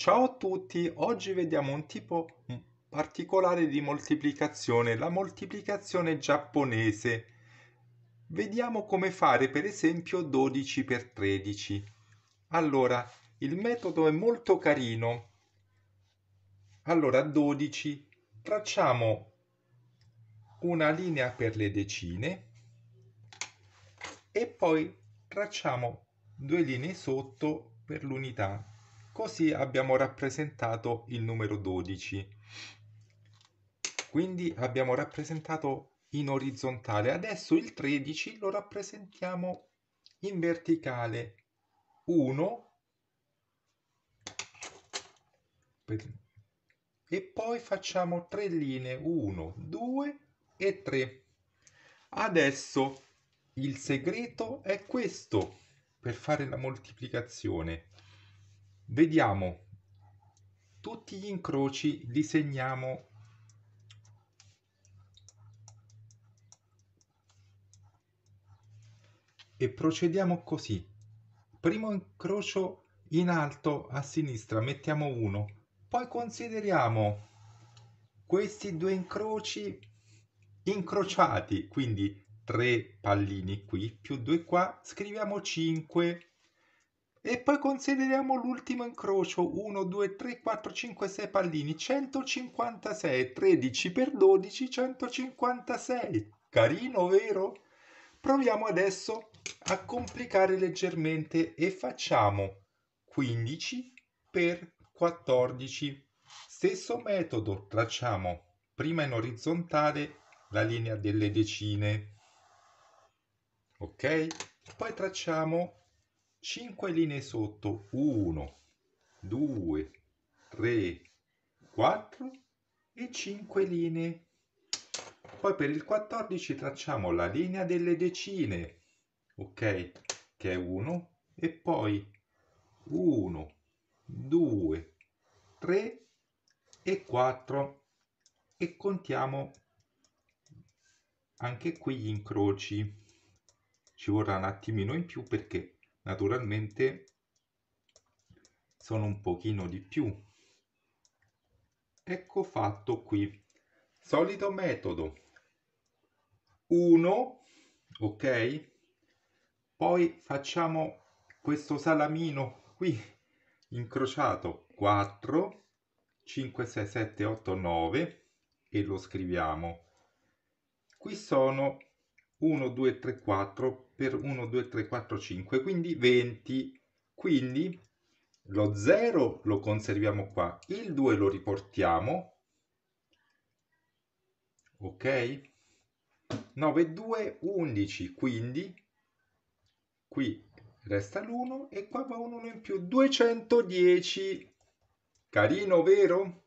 Ciao a tutti, oggi vediamo un tipo particolare di moltiplicazione, la moltiplicazione giapponese. Vediamo come fare per esempio 12 per 13. Allora, il metodo è molto carino. Allora, 12, tracciamo una linea per le decine e poi tracciamo due linee sotto per l'unità Così abbiamo rappresentato il numero 12. Quindi abbiamo rappresentato in orizzontale. Adesso il 13 lo rappresentiamo in verticale 1 e poi facciamo 3 linee 1, 2 e 3. Adesso il segreto è questo per fare la moltiplicazione. Vediamo, tutti gli incroci li segniamo e procediamo così. Primo incrocio in alto a sinistra mettiamo 1, poi consideriamo questi due incroci incrociati, quindi 3 pallini qui più 2 qua, scriviamo 5 e poi consideriamo l'ultimo incrocio, 1, 2, 3, 4, 5, 6 pallini, 156, 13 per 12, 156. Carino, vero? Proviamo adesso a complicare leggermente e facciamo 15 per 14. Stesso metodo, tracciamo prima in orizzontale la linea delle decine, ok? Poi tracciamo 5 linee sotto 1 2 3 4 e 5 linee poi per il 14 tracciamo la linea delle decine ok che è 1 e poi 1 2 3 e 4 e contiamo anche qui gli incroci ci vorrà un attimino in più perché naturalmente sono un pochino di più ecco fatto qui solito metodo 1 ok poi facciamo questo salamino qui incrociato 4 5 6 7 8 9 e lo scriviamo qui sono 1, 2, 3, 4 per 1, 2, 3, 4, 5, quindi 20. Quindi lo 0 lo conserviamo qua, il 2 lo riportiamo, ok? 9, 2, 11, quindi qui resta l'1 e qua va un 1 in più, 210. Carino, vero?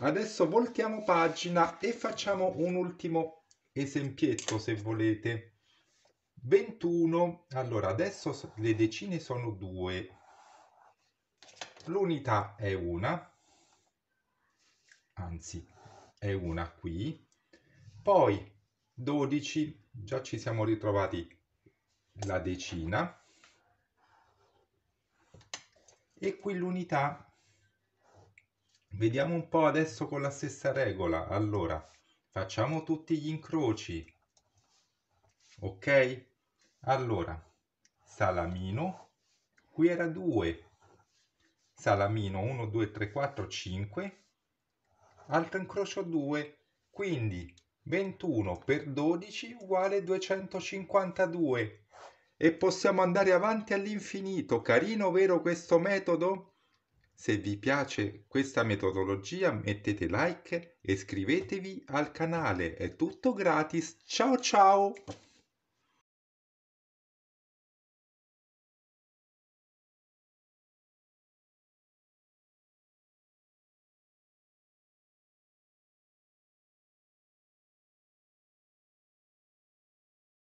Adesso voltiamo pagina e facciamo un ultimo esempietto se volete. 21, allora adesso le decine sono due, l'unità è una, anzi è una qui, poi 12, già ci siamo ritrovati la decina, e qui l'unità, vediamo un po' adesso con la stessa regola, allora facciamo tutti gli incroci ok allora salamino qui era 2 salamino 1 2 3 4 5 altro incrocio 2 quindi 21 per 12 uguale 252 e possiamo andare avanti all'infinito carino vero questo metodo se vi piace questa metodologia mettete like e iscrivetevi al canale, è tutto gratis, ciao ciao!